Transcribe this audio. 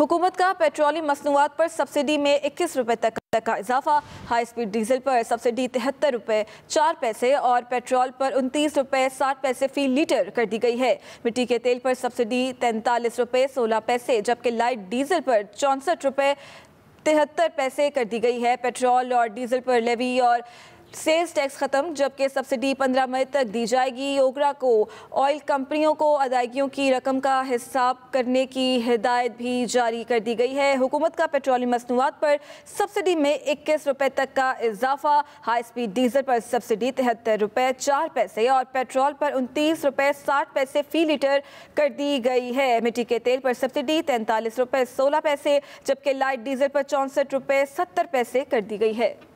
हुकूमत का पेट्रोलियम मसनूआत पर सब्सिडी में इक्कीस रुपये तक का इजाफा हाई स्पीड डीजल पर सब्सिडी तिहत्तर रुपये चार पैसे और पेट्रोल पर उनतीस रुपये साठ पैसे फी लीटर कर दी गई है मिट्टी के तेल पर सब्सिडी तैंतालीस रुपये सोलह पैसे जबकि लाइट डीजल पर चौंसठ रुपये तिहत्तर पैसे कर दी गई है पेट्रोल और डीजल पर लेवी और सेल्स टैक्स खत्म जबकि सब्सिडी 15 मई तक दी जाएगी ओगरा को ऑयल कंपनियों को अदायगियों की रकम का हिसाब करने की हिदायत भी जारी कर दी गई है हुकूमत का पेट्रोलियम मसनूआत पर सब्सिडी में इक्कीस रुपये तक का इजाफा हाई स्पीड डीजल पर सब्सिडी तिहत्तर रुपये चार पैसे और पेट्रोल पर उनतीस रुपये साठ पैसे फी लीटर कर दी गई है मिट्टी के तेल पर सब्सिडी तैंतालीस रुपये सोलह पैसे जबकि लाइट डीजल पर चौंसठ रुपये सत्तर पैसे कर दी गई है